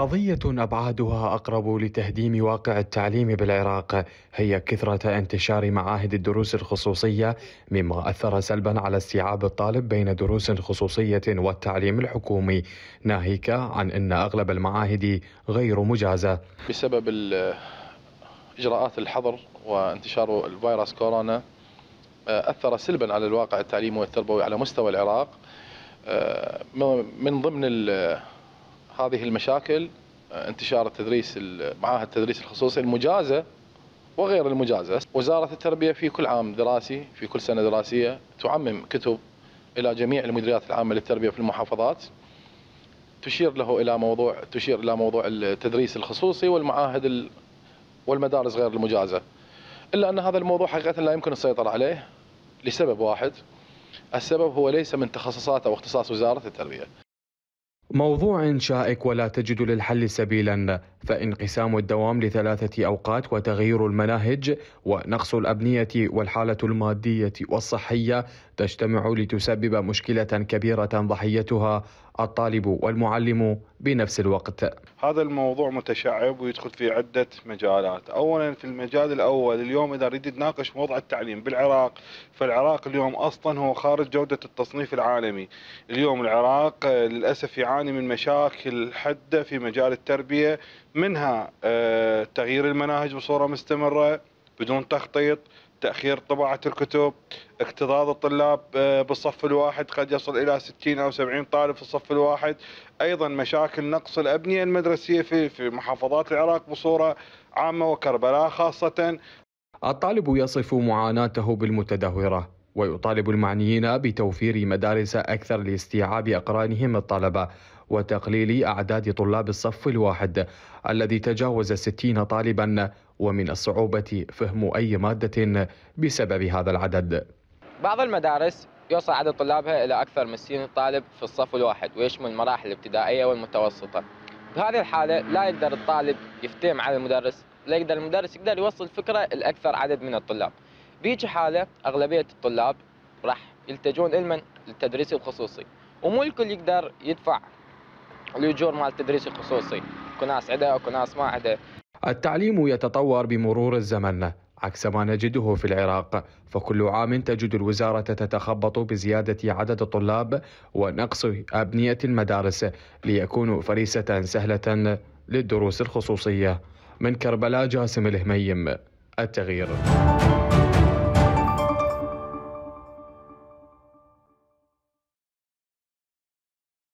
قضية أبعادها أقرب لتهديم واقع التعليم بالعراق هي كثرة انتشار معاهد الدروس الخصوصية مما أثر سلبا على استيعاب الطالب بين دروس خصوصية والتعليم الحكومي ناهيك عن أن أغلب المعاهد غير مجازة بسبب إجراءات الحظر وانتشار الفيروس كورونا آه، أثر سلبا على الواقع التعليمي والتربوي على مستوى العراق آه، من ضمن هذه المشاكل آه، انتشار التدريس معاهد التدريس الخصوصي المجازة وغير المجازة وزارة التربية في كل عام دراسي في كل سنة دراسية تعمم كتب إلى جميع المديريات العامة للتربية في المحافظات تشير له إلى موضوع تشير إلى موضوع التدريس الخصوصي والمعاهد والمدارس غير المجازة إلا أن هذا الموضوع حقيقة لا يمكن السيطرة عليه لسبب واحد السبب هو ليس من تخصصات أو اختصاص وزارة التربية موضوع شائك ولا تجد للحل سبيلا فانقسام الدوام لثلاثة أوقات وتغيير المناهج ونقص الأبنية والحالة المادية والصحية تجتمع لتسبب مشكلة كبيرة ضحيتها الطالب والمعلم بنفس الوقت هذا الموضوع متشعب ويدخل في عدة مجالات أولا في المجال الأول اليوم إذا نريد نناقش وضع التعليم بالعراق فالعراق اليوم أصلا هو خارج جودة التصنيف العالمي اليوم العراق للأسف يعاني تعاني من مشاكل حدة في مجال التربيه منها آه، تغيير المناهج بصوره مستمره بدون تخطيط تأخير طباعة الكتب اكتظاظ الطلاب آه، بالصف الواحد قد يصل إلى 60 أو 70 طالب في الصف الواحد أيضا مشاكل نقص الأبنية المدرسية في في محافظات العراق بصورة عامة وكربلاء خاصة الطالب يصف معاناته بالمتدهورة ويطالب المعنيين بتوفير مدارس أكثر لاستيعاب أقرانهم الطلبة وتقليل أعداد طلاب الصف الواحد الذي تجاوز 60 طالبا ومن الصعوبة فهم أي مادة بسبب هذا العدد بعض المدارس يوصل عدد طلابها إلى أكثر من 60 طالب في الصف الواحد ويشمل المراحل الابتدائية والمتوسطة بهذه الحالة لا يقدر الطالب يفتهم على المدرس لا يقدر المدرس يقدر يوصل فكرة لأكثر عدد من الطلاب بيجي حاله اغلبيه الطلاب راح يلتجون لمن للتدريس الخصوصي ومو الكل يقدر يدفع الاجور مال التدريس الخصوصي اكو ناس عده اكو ناس ما عده التعليم يتطور بمرور الزمن عكس ما نجده في العراق فكل عام تجد الوزارة تتخبط بزيادة عدد الطلاب ونقص أبنية المدارس ليكونوا فريسة سهلة للدروس الخصوصية من كربلاء جاسم الهميم التغيير